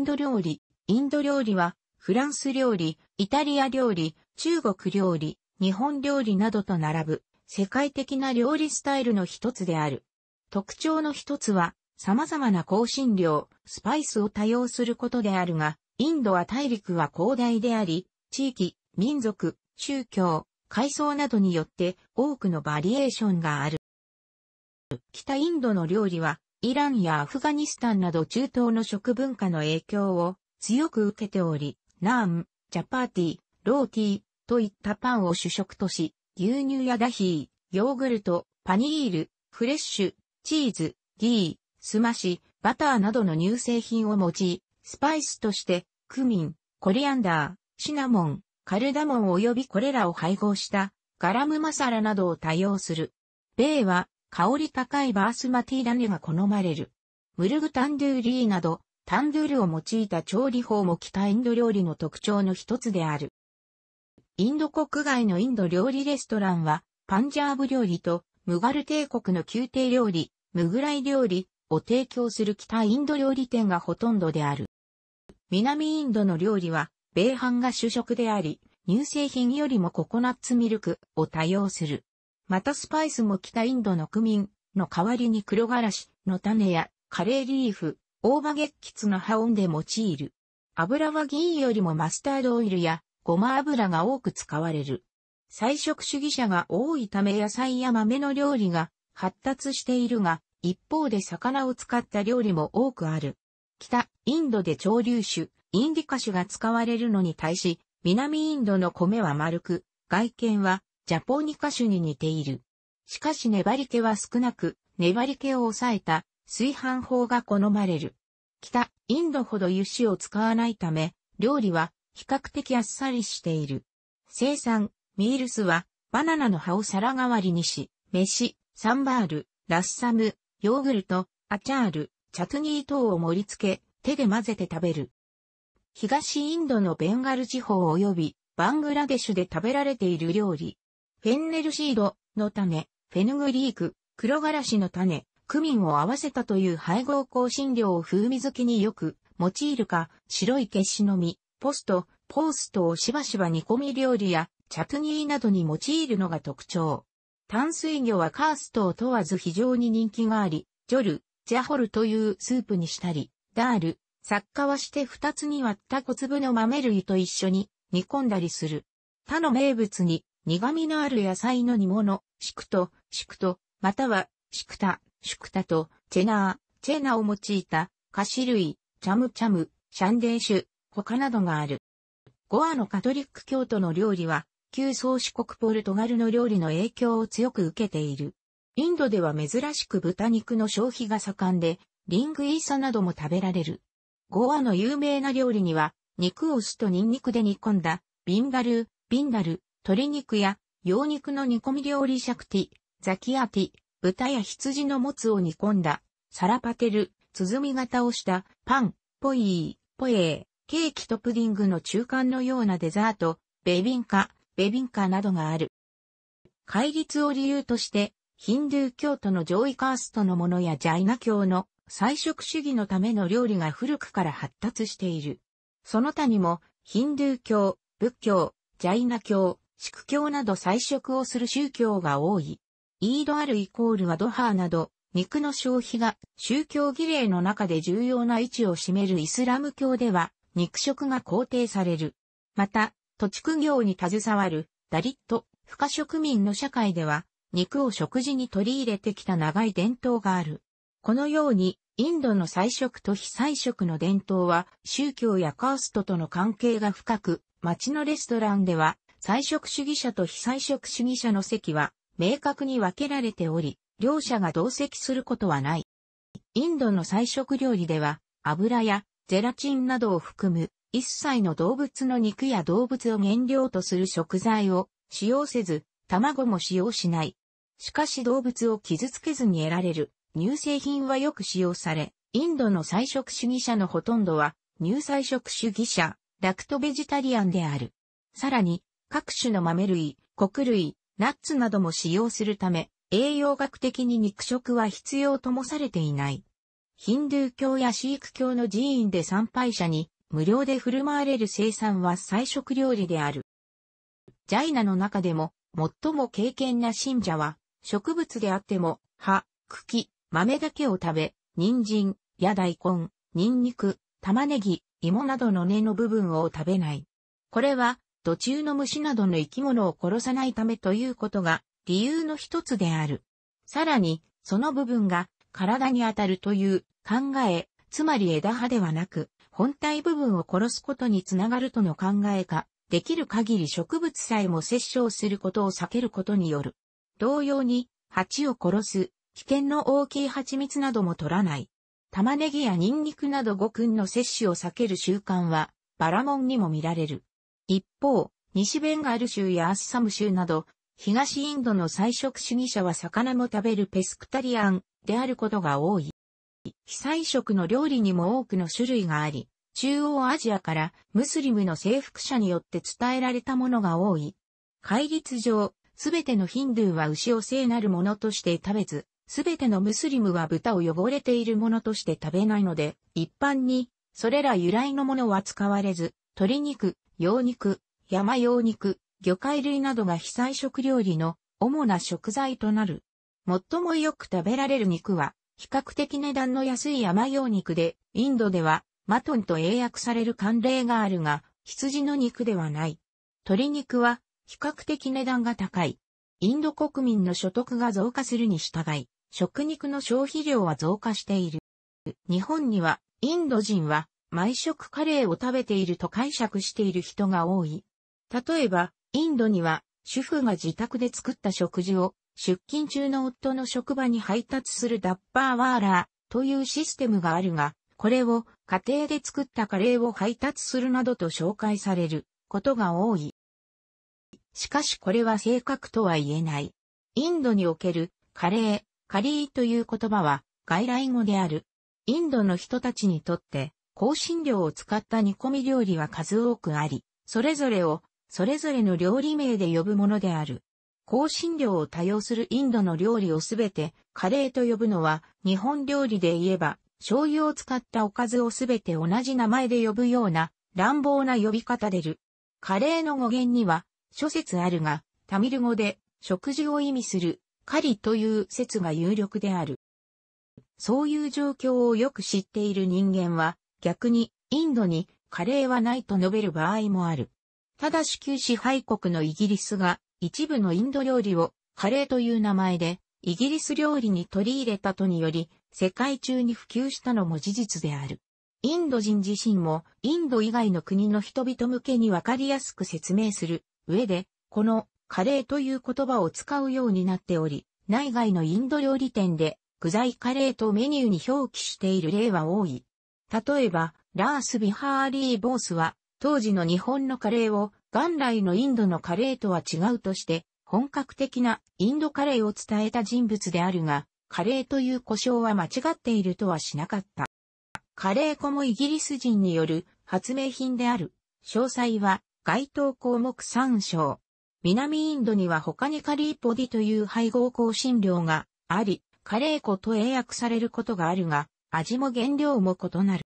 インド料理。インド料理は、フランス料理、イタリア料理、中国料理、日本料理などと並ぶ、世界的な料理スタイルの一つである。特徴の一つは、様々な香辛料、スパイスを多用することであるが、インドは大陸は広大であり、地域、民族、宗教、階層などによって多くのバリエーションがある。北インドの料理はイランやアフガニスタンなど中東の食文化の影響を強く受けており、ナーン、ジャパーティ、ローティーといったパンを主食とし、牛乳やダヒー、ヨーグルト、パニール、フレッシュ、チーズ、ギー、スマシ、バターなどの乳製品を用い、スパイスとして、クミン、コリアンダー、シナモン、カルダモン及びこれらを配合した、ガラムマサラなどを多用する。米は、香り高いバースマティラネが好まれる。ムルグタンドゥーリーなど、タンドゥールを用いた調理法も北インド料理の特徴の一つである。インド国外のインド料理レストランは、パンジャーブ料理と、ムガル帝国の宮廷料理、ムグライ料理を提供する北インド料理店がほとんどである。南インドの料理は、米飯が主食であり、乳製品よりもココナッツミルクを多用する。またスパイスも北インドのクミンの代わりに黒ガラシの種やカレーリーフ、大葉月橘の葉音で用いる。油は銀よりもマスタードオイルやごま油が多く使われる。菜食主義者が多いため野菜や豆の料理が発達しているが、一方で魚を使った料理も多くある。北、インドで潮流種、インディカ種が使われるのに対し、南インドの米は丸く、外見はジャポニカ種に似ている。しかし粘り気は少なく、粘り気を抑えた炊飯法が好まれる。北、インドほど油脂を使わないため、料理は比較的あっさりしている。生産、ミールスはバナナの葉を皿代わりにし、飯、サンバール、ラッサム、ヨーグルト、アチャール、チャツニー等を盛り付け、手で混ぜて食べる。東インドのベンガル地方及びバングラデシュで食べられている料理。フェンネルシードの種、フェヌグリーク、黒ガラシの種、クミンを合わせたという配合香辛料を風味好きによく用いるか、白い消しの実、ポスト、ポーストをしばしば煮込み料理やチャプニーなどに用いるのが特徴。淡水魚はカーストを問わず非常に人気があり、ジョル、ジャホルというスープにしたり、ダール、作家はして二つに割った小粒の豆類と一緒に煮込んだりする。他の名物に苦味のある野菜の煮物、シクト、シクト、または、シクタ、シクタと、チェナー、チェナを用いた、菓子類、チャムチャム、シャンデーシュ、他などがある。ゴアのカトリック教徒の料理は、旧宗主国ポルトガルの料理の影響を強く受けている。インドでは珍しく豚肉の消費が盛んで、リングイーサなども食べられる。ゴアの有名な料理には、肉を酢とニンニクで煮込んだ、ビンガルー、ビンガル、鶏肉や羊肉の煮込み料理シャクティ、ザキアティ、豚や羊のもつを煮込んだ、サラパテル、鼓型をしたパン、ポイー、ポエー、ケーキとプディングの中間のようなデザート、ベビンカ、ベビンカなどがある。戒律を理由として、ヒンドゥー教徒の上位カーストのものやジャイナ教の菜食主義のための料理が古くから発達している。その他にも、ヒンドゥー教、仏教、ジャイナ教、祝教など彩色をする宗教が多い。イードアルイコールはドハーなど、肉の消費が宗教儀礼の中で重要な位置を占めるイスラム教では、肉食が肯定される。また、土地区業に携わる、ダリット、不可植民の社会では、肉を食事に取り入れてきた長い伝統がある。このように、インドの菜食と非菜食の伝統は、宗教やカーストとの関係が深く、街のレストランでは、菜食主義者と非菜食主義者の席は明確に分けられており、両者が同席することはない。インドの菜食料理では、油やゼラチンなどを含む一切の動物の肉や動物を原料とする食材を使用せず、卵も使用しない。しかし動物を傷つけずに得られる乳製品はよく使用され、インドの菜食主義者のほとんどは乳菜食主義者、ラクトベジタリアンである。さらに、各種の豆類、穀類、ナッツなども使用するため、栄養学的に肉食は必要ともされていない。ヒンドゥー教やシーク教の寺院で参拝者に無料で振る舞われる生産は菜食料理である。ジャイナの中でも最も敬虔な信者は植物であっても葉、茎、豆だけを食べ、人参や大根、ニンニク、玉ねぎ、芋などの根の部分を食べない。これは途中の虫などの生き物を殺さないためということが理由の一つである。さらに、その部分が体に当たるという考え、つまり枝葉ではなく、本体部分を殺すことにつながるとの考えが、できる限り植物さえも殺傷することを避けることによる。同様に、蜂を殺す、危険の大きい蜂蜜なども取らない。玉ねぎやニンニクなど五君の摂取を避ける習慣は、バラモンにも見られる。一方、西ベンガル州やアッサム州など、東インドの菜食主義者は魚も食べるペスクタリアンであることが多い。被災食の料理にも多くの種類があり、中央アジアからムスリムの征服者によって伝えられたものが多い。戒律上、すべてのヒンドゥーは牛を聖なるものとして食べず、すべてのムスリムは豚を汚れているものとして食べないので、一般に、それら由来のものは使われず、鶏肉、羊肉、山羊肉、魚介類などが被災食料理の主な食材となる。最もよく食べられる肉は、比較的値段の安い山羊肉で、インドでは、マトンと英訳される慣例があるが、羊の肉ではない。鶏肉は、比較的値段が高い。インド国民の所得が増加するに従い、食肉の消費量は増加している。日本には、インド人は、毎食カレーを食べていると解釈している人が多い。例えば、インドには、主婦が自宅で作った食事を、出勤中の夫の職場に配達するダッパーワーラーというシステムがあるが、これを家庭で作ったカレーを配達するなどと紹介されることが多い。しかしこれは正確とは言えない。インドにおけるカレー、カリーという言葉は外来語である。インドの人たちにとって香辛料を使った煮込み料理は数多くあり、それぞれを、それぞれの料理名で呼ぶものである。香辛料を多用するインドの料理をすべてカレーと呼ぶのは日本料理で言えば醤油を使ったおかずをすべて同じ名前で呼ぶような乱暴な呼び方でる。カレーの語源には諸説あるがタミル語で食事を意味するカリという説が有力である。そういう状況をよく知っている人間は逆に、インドにカレーはないと述べる場合もある。ただし旧支配国のイギリスが一部のインド料理をカレーという名前でイギリス料理に取り入れたとにより世界中に普及したのも事実である。インド人自身もインド以外の国の人々向けにわかりやすく説明する上で、このカレーという言葉を使うようになっており、内外のインド料理店で具材カレーとメニューに表記している例は多い。例えば、ラース・ビハーリー・ボースは、当時の日本のカレーを元来のインドのカレーとは違うとして、本格的なインドカレーを伝えた人物であるが、カレーという故障は間違っているとはしなかった。カレー粉もイギリス人による発明品である。詳細は該当項目参照。南インドには他にカリーポディという配合香辛料があり、カレー粉と英訳されることがあるが、味も原料も異なる。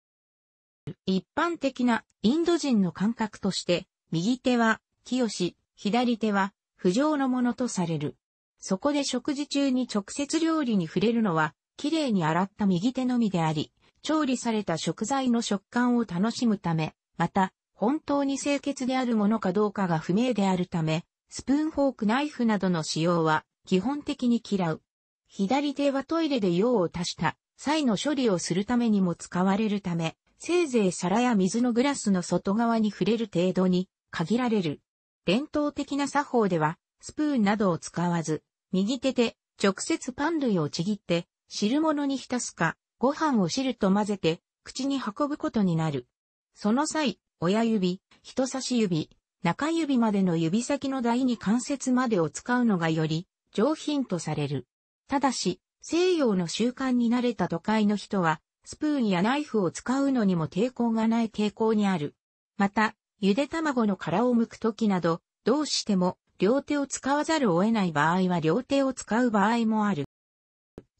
一般的なインド人の感覚として、右手は清し、左手は不浄のものとされる。そこで食事中に直接料理に触れるのは、綺麗に洗った右手のみであり、調理された食材の食感を楽しむため、また、本当に清潔であるものかどうかが不明であるため、スプーンフォークナイフなどの使用は基本的に嫌う。左手はトイレで用を足した際の処理をするためにも使われるため、せいぜい皿や水のグラスの外側に触れる程度に限られる。伝統的な作法では、スプーンなどを使わず、右手で直接パン類をちぎって、汁物に浸すか、ご飯を汁と混ぜて、口に運ぶことになる。その際、親指、人差し指、中指までの指先の第二関節までを使うのがより上品とされる。ただし、西洋の習慣に慣れた都会の人は、スプーンやナイフを使うのにも抵抗がない傾向にある。また、ゆで卵の殻を剥くときなど、どうしても両手を使わざるを得ない場合は両手を使う場合もある。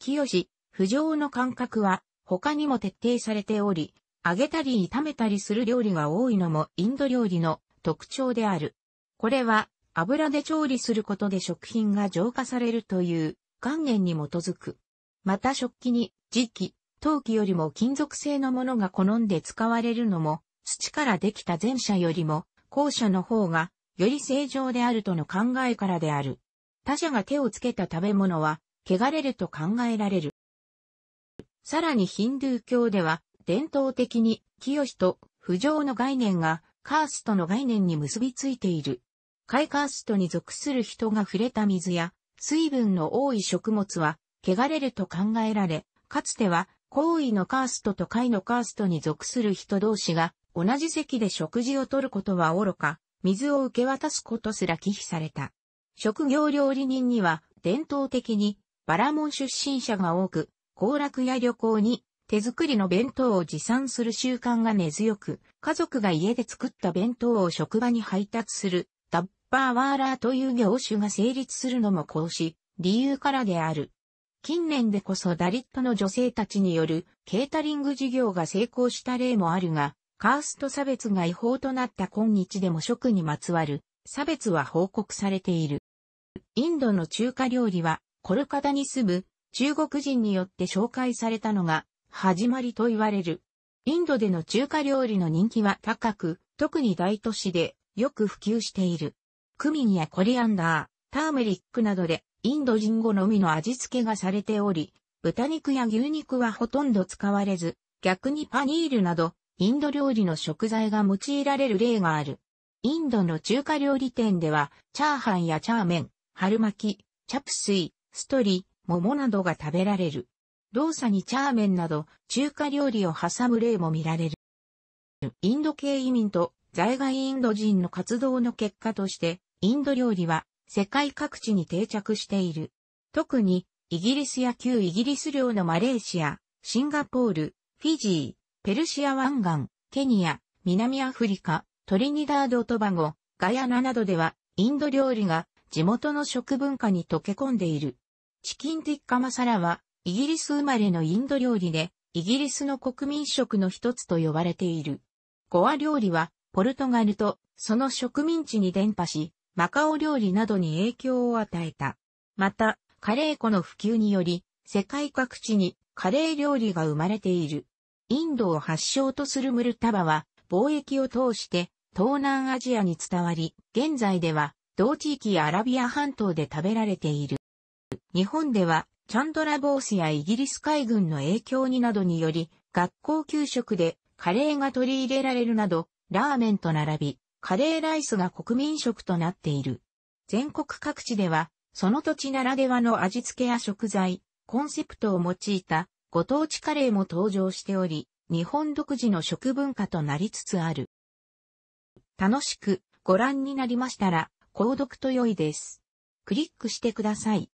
清、不浄の感覚は他にも徹底されており、揚げたり炒めたりする料理が多いのもインド料理の特徴である。これは油で調理することで食品が浄化されるという元年に基づく。また食器に、磁器、陶器よりも金属製のものが好んで使われるのも、土からできた前者よりも、後者の方が、より正常であるとの考えからである。他者が手をつけた食べ物は、汚れると考えられる。さらにヒンドゥー教では、伝統的に、清と不浄の概念が、カーストの概念に結びついている。イカーストに属する人が触れた水や、水分の多い食物は、汚れると考えられ、かつては、行位のカーストと下位のカーストに属する人同士が、同じ席で食事をとることは愚か、水を受け渡すことすら忌避された。職業料理人には、伝統的に、バラモン出身者が多く、行楽や旅行に、手作りの弁当を持参する習慣が根強く、家族が家で作った弁当を職場に配達するパーワーラーという業種が成立するのもこうし、理由からである。近年でこそダリットの女性たちによるケータリング事業が成功した例もあるが、カースト差別が違法となった今日でも職にまつわる差別は報告されている。インドの中華料理はコルカダに住む中国人によって紹介されたのが始まりと言われる。インドでの中華料理の人気は高く、特に大都市でよく普及している。クミンやコリアンダー、ターメリックなどでインド人好みの味付けがされており、豚肉や牛肉はほとんど使われず、逆にパニールなどインド料理の食材が用いられる例がある。インドの中華料理店では、チャーハンやチャーメン、春巻き、チャプスイ、ストリ、桃などが食べられる。動作にチャーメンなど中華料理を挟む例も見られる。インド系移民と在外インド人の活動の結果として、インド料理は世界各地に定着している。特に、イギリスや旧イギリス領のマレーシア、シンガポール、フィジー、ペルシア湾岸、ケニア、南アフリカ、トリニダード・トバゴ、ガヤナなどでは、インド料理が地元の食文化に溶け込んでいる。チキンティッカマサラは、イギリス生まれのインド料理で、イギリスの国民食の一つと呼ばれている。ゴア料理は、ポルトガルとその植民地に伝播し、マカオ料理などに影響を与えた。また、カレー粉の普及により、世界各地にカレー料理が生まれている。インドを発祥とするムルタバは、貿易を通して東南アジアに伝わり、現在では同地域やアラビア半島で食べられている。日本では、チャンドラボースやイギリス海軍の影響になどにより、学校給食でカレーが取り入れられるなど、ラーメンと並び、カレーライスが国民食となっている。全国各地では、その土地ならではの味付けや食材、コンセプトを用いたご当地カレーも登場しており、日本独自の食文化となりつつある。楽しくご覧になりましたら、購読と良いです。クリックしてください。